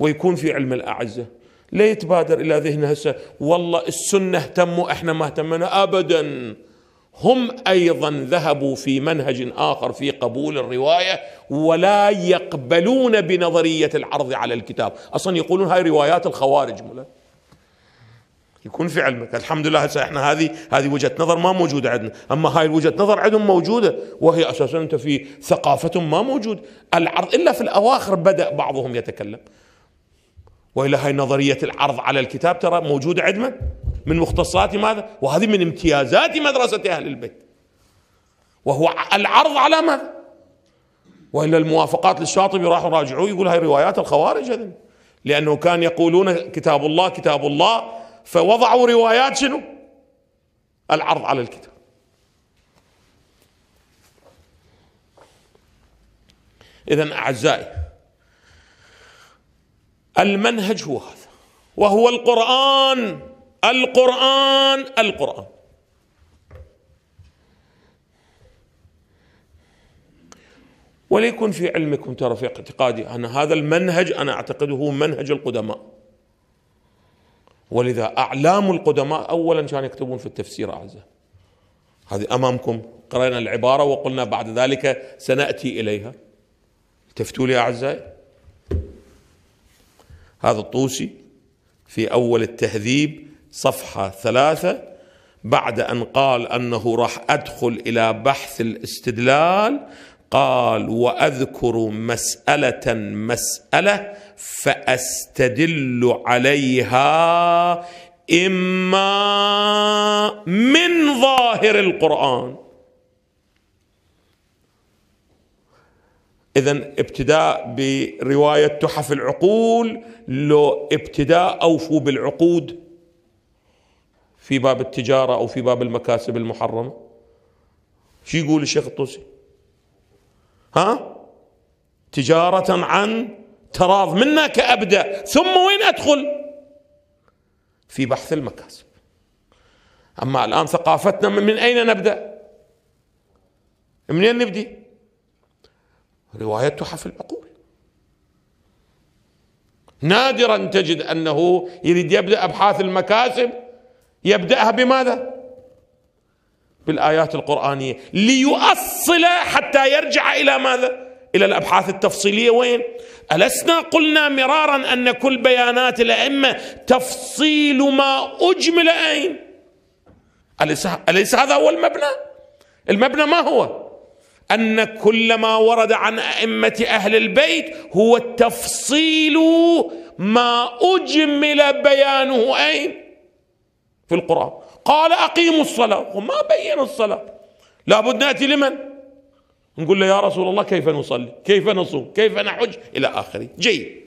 ويكون في علم الأعزة لا يتبادر إلى ذهنه هسه والله السنة اهتموا احنا ما اهتمنا أبدا هم أيضا ذهبوا في منهج آخر في قبول الرواية ولا يقبلون بنظرية العرض على الكتاب أصلا يقولون هاي روايات الخوارج ملا يكون في علمك الحمد لله هسه احنا هذه هذه وجهه نظر ما موجوده عندنا اما هاي وجهه نظر عندهم موجوده وهي اساسا انت في ثقافتهم ما موجود العرض الا في الاواخر بدا بعضهم يتكلم والا هاي نظريه العرض على الكتاب ترى موجوده عندنا من مختصات ماذا؟ وهذه من امتيازات مدرسه اهل البيت. وهو العرض على ماذا؟ والا الموافقات للشاطبي راحوا راجعوه يقول هاي روايات الخوارج هذه لانه كان يقولون كتاب الله كتاب الله فوضعوا روايات شنو؟ العرض على الكتاب. اذا اعزائي المنهج هو هذا وهو القرآن القرآن القرآن وليكن في علمكم ترى في اعتقادي أن هذا المنهج أنا أعتقده منهج القدماء ولذا أعلام القدماء أولا كانوا يكتبون في التفسير أعزائي هذه أمامكم قرأنا العبارة وقلنا بعد ذلك سنأتي إليها التفتوا لي أعزائي هذا الطوسي في أول التهذيب صفحة ثلاثة بعد أن قال أنه راح أدخل إلى بحث الاستدلال قال واذكر مساله مساله فاستدل عليها اما من ظاهر القران إذا ابتداء برواية تحف العقول لو ابتداء أوفوا بالعقود في باب التجارة أو في باب المكاسب المحرمة شو يقول الشيخ الطوسي ها تجارة عن تراض منا كأبدأ ثم وين أدخل في بحث المكاسب أما الآن ثقافتنا من أين نبدأ منين نبدي رواية تحف العقول نادرا تجد أنه يريد يبدأ أبحاث المكاسب يبدأها بماذا؟ بالآيات القرآنية ليؤصل حتى يرجع إلى ماذا؟ إلى الأبحاث التفصيلية وين؟ ألسنا قلنا مرارا أن كل بيانات الأئمة تفصيل ما أجمل أين؟ أليس هذا هو المبنى؟ المبنى ما هو؟ ان كل ما ورد عن ائمه اهل البيت هو التفصيل ما اجمل بيانه اين في القران قال اقيموا الصلاه وما بين الصلاه لابد ناتي لمن نقول له يا رسول الله كيف نصلي كيف نصوم كيف نحج الى اخره جيد